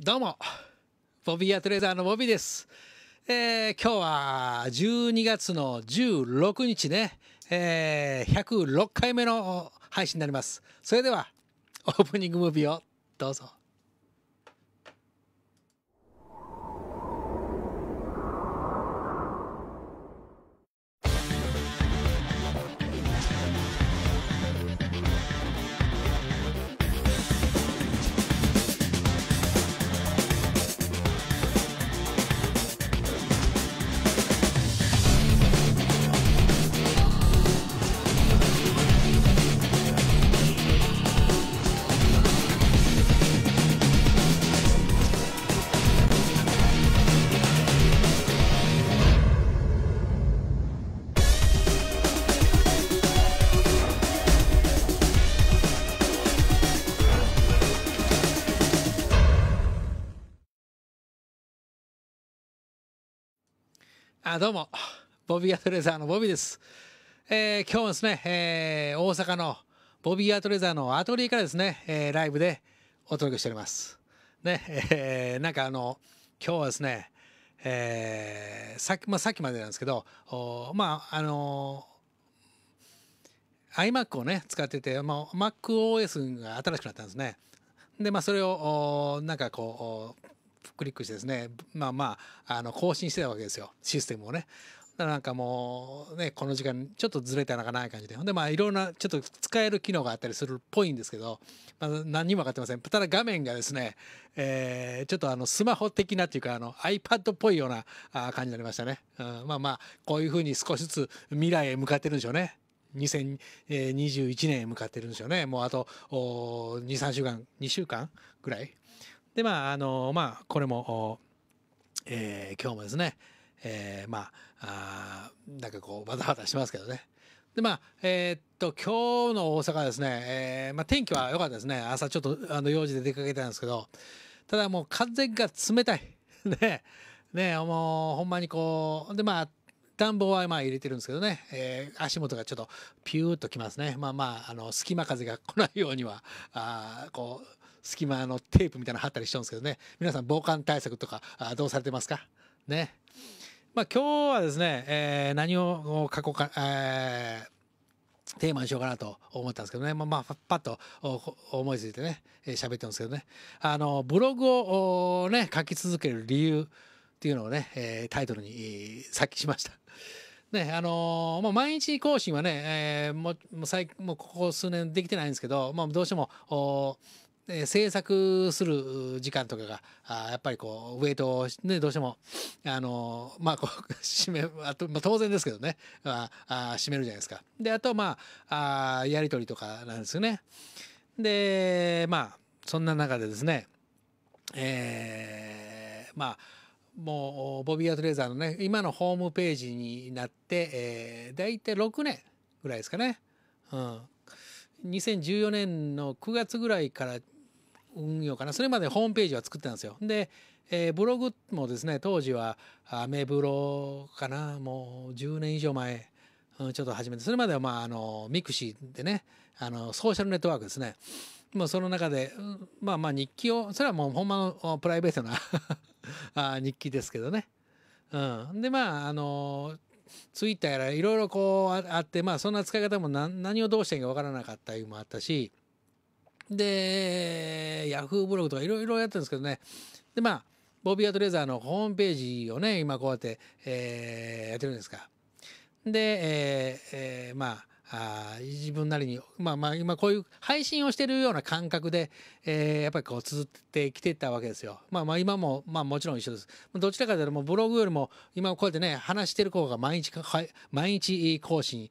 どうも、ボビーアトレーザーのボビーです。えー、今日は12月の16日ね、えー、106回目の配信になります。それでは、オープニングムービーをどうぞ。あどうも、ボビーアトレザーのボビーです。えー、今日もですね、えー、大阪のボビーアトレザーのアトリエからですね、えー、ライブでお届けしております。ね、えー、なんかあの、今日はですね、えー、さっき、まあ、さっきまでなんですけど、おまあ、あのー、iMac をね、使ってて、まあ、MacOS が新しくなったんですね。で、まあ、それを、おなんかこう、クリックしてですねまあまああの更新してたわけですよシステムをね。なんかもうねこの時間ちょっとずれたなんかない感じでほんでまあいろんなちょっと使える機能があったりするっぽいんですけど、まあ、何にも分かってませんただ画面がですね、えー、ちょっとあのスマホ的なっていうかあの iPad っぽいようなあ感じになりましたね、うん、まあまあこういうふうに少しずつ未来へ向かってるんでしょうね2021年へ向かってるんでしょうねもうあと23週間2週間ぐらいでまああのまあこれも、えー、今日もですね、えー、まああなんかこうバタバタしますけどねでまあえー、っと今日の大阪ですね、えーまあ、天気は良かったですね朝ちょっとあの用事で出かけたんですけどただもう風が冷たい ねねもうほんまにこうでまあ暖房はまあ入れてるんですけどね、えー、足元がちょっとピューっときますね。まあまあ、あの、隙間風が来ないようには、あこう、隙間のテープみたいなの貼ったりしてるんですけどね皆さん防寒対策とかあどうされてますかねまあ今日はですね、えー、何を書こうか、えーテーマにしようかなと思ったんですけどね、まあ、まあ、パッと思いついてね、え喋ってるんですけどね、あの、ブログをね、書き続ける理由っていうのをね、えタイトルに、さっきしました。ね、あのー、まあ、毎日更新はね、えー、もう、もう最、もうここ数年できてないんですけど、まあ、どうしても、制作する時間とかがあやっぱりこうウェイトを、ね、どうしてもあのまあこう締めあと、まあ、当然ですけどね、まあ、あ締めるじゃないですか。であとまああやり取りとかなんですよね。でまあそんな中でですねえー、まあもうボビー・アトレーザーのね今のホームページになって、えー、大体6年ぐらいですかね、うん、2014年の9月ぐらいから運用かなそれまでホームページは作ってたんですよで、えー、ブログもですね当時はアメブロかなもう10年以上前、うん、ちょっと始めてそれまではまああのミクシーでねあのソーシャルネットワークですねもうその中で、まあまあ日記を、それはもうほんまのプライベートな あ日記ですけどね。うん。で、まあ、あの、ツイッターやらいろいろこうあって、まあそんな使い方も何をどうしていいかわからなかったいうのもあったし、で、ヤフーブログとかいろいろやってるんですけどね。で、まあ、ボビーアートレーザーのホームページをね、今こうやって、えー、やってるんですか。で、えー、えー、まあ、あ自分なりに、まあまあ今こういう配信をしてるような感覚で、えー、やっぱりこうづってきてたわけですよ。まあまあ今も、まあもちろん一緒です。どちらかというともうブログよりも今こうやってね、話してる方が毎日毎日更新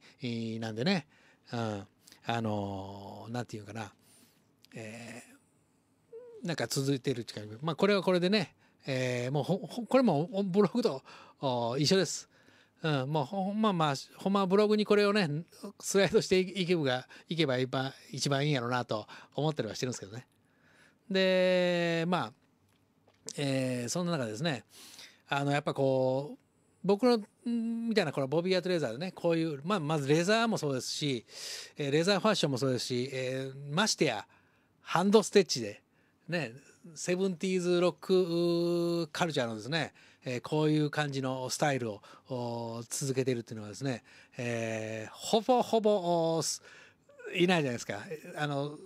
なんでね、うん、あのー、なんていうかな。えー、なんか続いてるっていうか、まあ、これはこれでね、えー、もうこれもブログと一緒です。うん、もうほんままあほんまブログにこれをねスライドしていけばいけば一番いいんやろうなと思ったりはしてるんですけどね。でまあ、えー、そんな中ですねあのやっぱこう僕のみたいなこのボビーアートレザーでねこういう、まあ、まずレザーもそうですし、えー、レザーファッションもそうですし、えー、ましてやハンドステッチで、ね、セブンティーズロックカルチャーのですね、えー、こういう感じのスタイルを続けているっていうのはですね、えー、ほぼほぼいないじゃないですか。あの、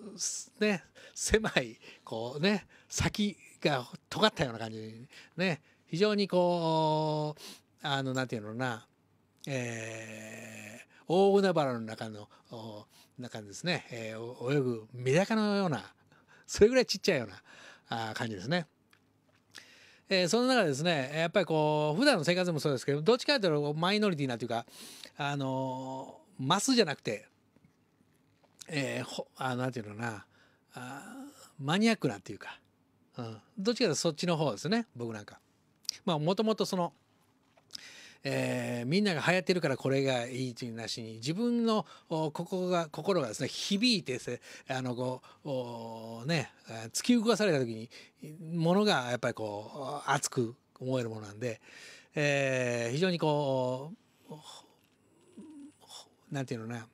ね、狭い、こうね、先が尖ったような感じにね、非常にこう、あの、なんていうのかな、えー大海原の中の中ですね、えー、泳ぐメダカのような それぐらいちっちゃいようなあ感じですね。えー、その中でですねやっぱりこう普段の生活もそうですけどどっちかというとマイノリティなというかあのー、マスじゃなくて、えー、ほあなんていうのなあマニアックなというか、うん、どっちかというとそっちの方ですね僕なんか。まあもともとそのえー、みんなが流行ってるからこれがいいというなしに自分のここが心がですね響いて、せあのこうお、ね突き動かされた時にものがやっぱりこう熱く思えるものなんで、えー、非常にこうなんていうのな、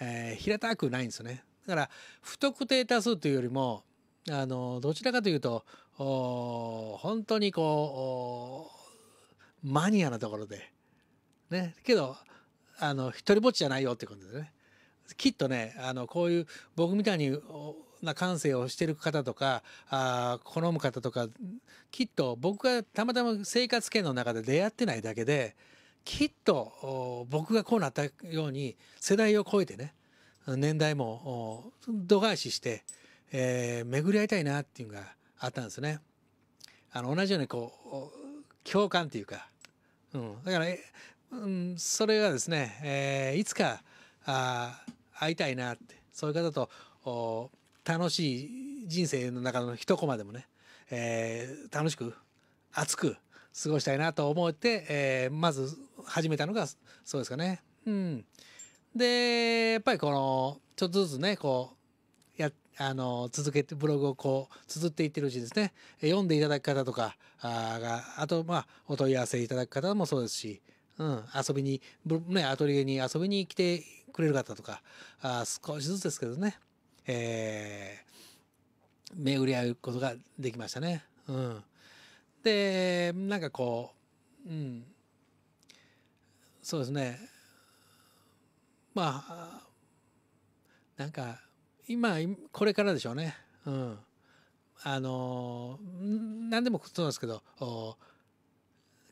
えー、平たくないんですよね。だから不特定多数というよりもあのどちらかというとお本当にこうマニアなところで。ね。けど、あの、一人ぼっちじゃないよってことでね。きっとね、あの、こういう僕みたいにな感性をしてる方とか、あ好む方とか、きっと僕がたまたま生活圏の中で出会ってないだけで、きっと僕がこうなったように世代を超えてね、年代も度外視して、えー、巡り合いたいなっていうのがあったんですね。あの、同じようにこう、共感っていうか、うん、だから、うん、それがですね、えー、いつかあ会いたいなってそういう方とお楽しい人生の中の一コマでもね、えー、楽しく熱く過ごしたいなと思って、えー、まず始めたのがそうですかね。うん、でやっぱりこのちょっとずつねこうあの続けてブログをこう綴っていってるうちですね読んでいただく方とかあがあとまあお問い合わせいただく方もそうですし、うん、遊びに、ね、アトリエに遊びに来てくれる方とかあ少しずつですけどね、えー、巡り合うことができましたね。うん、でなんかこう、うん、そうですねまあなんか今これからでしょうね。うん、あの何でもそうですけど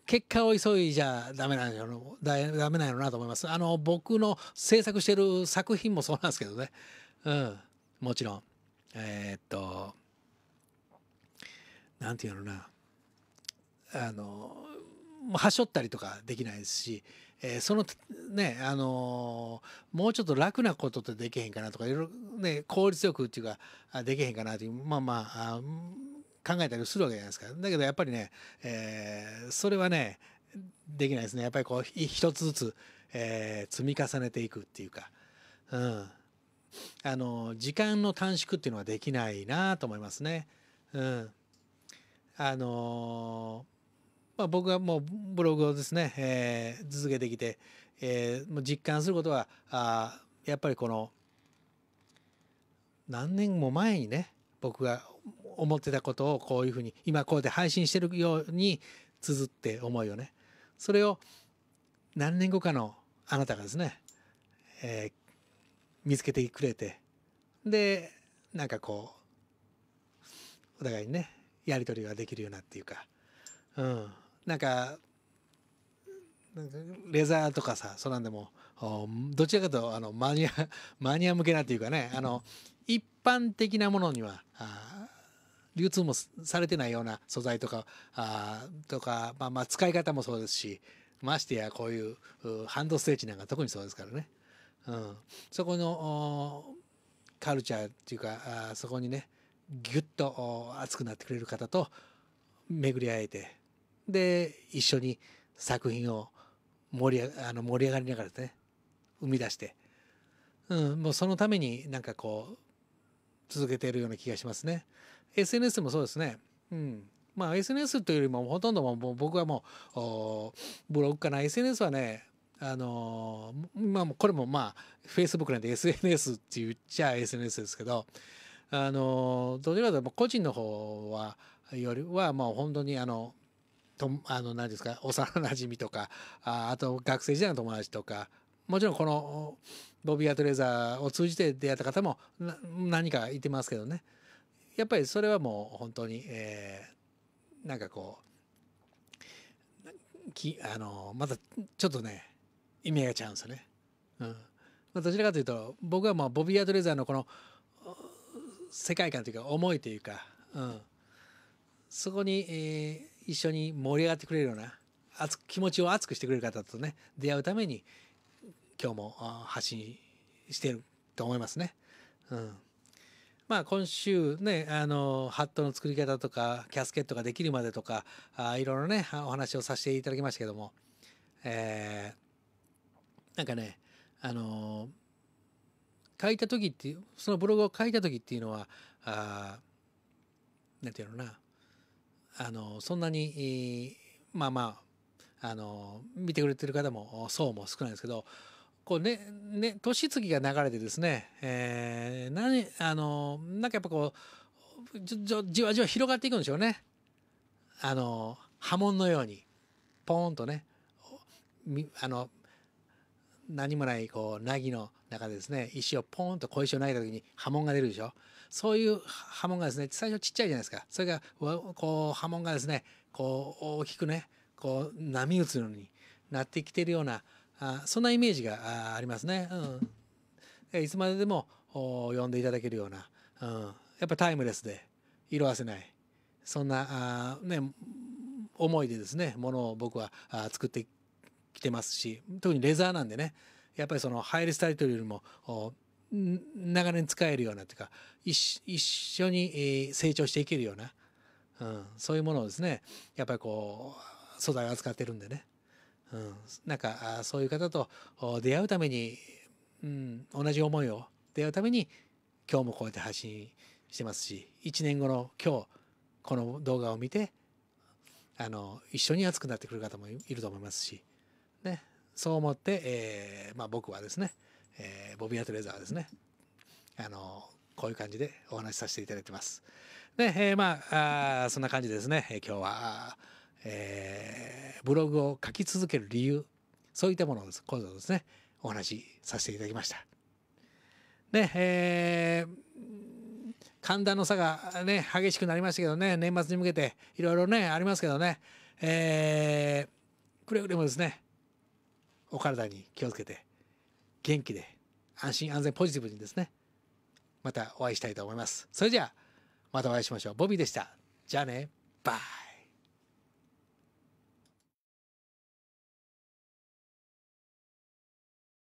結果を急いじゃダメなんやろダメなんろなと思います。あの僕の制作してる作品もそうなんですけどね。うん、もちろん。えー、っと何て言うのなあのはしょったりとかできないですしえー、そのねあのー、もうちょっと楽なことってできへんかなとかいろいろね効率よくっていうかできへんかなというまあまあ考えたりするわけじゃないですかだけどやっぱりね、えー、それはねできないですねやっぱりこう一つずつ、えー、積み重ねていくっていうか、うん、あの時間の短縮っていうのはできないなと思いますね。うん、あのーまあ、僕はもうブログをですね、えー、続けてきて、えー、実感することはあやっぱりこの何年も前にね僕が思ってたことをこういうふうに今こうで配信してるように綴って思いをねそれを何年後かのあなたがですね、えー、見つけてくれてでなんかこうお互いにねやり取りができるようなっていうかうんなんかレザーとかさそんなんでもどちらかとあのマニア マニア向けなっていうかねあの一般的なものには流通もされてないような素材とかあとか、まあ、まあ使い方もそうですしましてやこういうハンドステーチなんか特にそうですからね、うん、そこのカルチャーっていうかあそこにねギュッと熱くなってくれる方と巡り合えてで一緒に作品を盛りあの盛り上がりながらですね生み出して、うん、もうそのためになんかこう続けているような気がしますね。SNS もそうですね。うん、まあ SNS というよりもほとんども僕はもうブログかな SNS はねあのー、まあこれもまあ Facebook なんで SNS って言っちゃ SNS ですけどあのー、どちらかというと個人の方はよりはもう本当にあのとあの何ですか幼なじみとかああと学生時代の友達とかもちろんこのボビー・アトレーザーを通じて出会った方も何かいてますけどねやっぱりそれはもう本当に、えー、なんかこうきあのまたちょっとね意味が違うんですよね。うんまあ、どちらかというと僕はまあボビー・アトレーザーのこの世界観というか思いというか、うん、そこに、えー一緒に盛り上がってくれるような熱気持ちを熱くしてくれる方とね出会うために今日も発信してると思いますね。うんまあ今週ね、あの、ハットの作り方とか、キャスケットができるまでとか、あいろいろね、お話をさせていただきましたけども、えー、なんかね、あの書いた時っていう、そのブログを書いた時っていうのは、あなんていうのな、あのそんなにまあまああの見てくれてる方も層も少ないんですけどこうねね年月が流れてですね、えー、何あのなんかやっぱこうじわじわ広がっていくんでしょうねあの波紋のようにポーンとねあの何もないこう凪の中でですね石をポーンと小石を投げた時に波紋が出るでしょそういう波紋がですね最初ちっちゃいじゃないですかそれがこう波紋がですねこう大きくねこう波打つようになってきてるようなあそんなイメージがありますね。うん、いつまででも呼んでいただけるような、うん、やっぱタイムレスで色あせないそんなあ、ね、思いでですねものを僕はあ作ってきてますし特にレザーなんでねやっぱりそのハイレスタイトルよりも長年使えるようなというか一緒に成長していけるような、うん、そういうものをですねやっぱりこう素材を扱ってるんでね、うん、なんかそういう方と出会うために、うん、同じ思いを出会うために今日もこうやって発信してますし1年後の今日この動画を見てあの一緒に熱くなってくる方もいると思いますし、ね、そう思って、えーまあ、僕はですねえー、ボビー・アトレザーですねあのこういう感じでお話しさせていただいてます。で、えー、まああそんな感じですね、え今日は、えー、ブログを書き続ける理由そういったものを今度ですねお話しさせていただきました。で、えー、寒暖の差がね激しくなりましたけどね年末に向けていろいろねありますけどね、えー、くれぐれもですねお体に気をつけて元気で安心安全ポジティブにですねまたお会いしたいと思いますそれじゃあまたお会いしましょうボビーでしたじゃあねバイ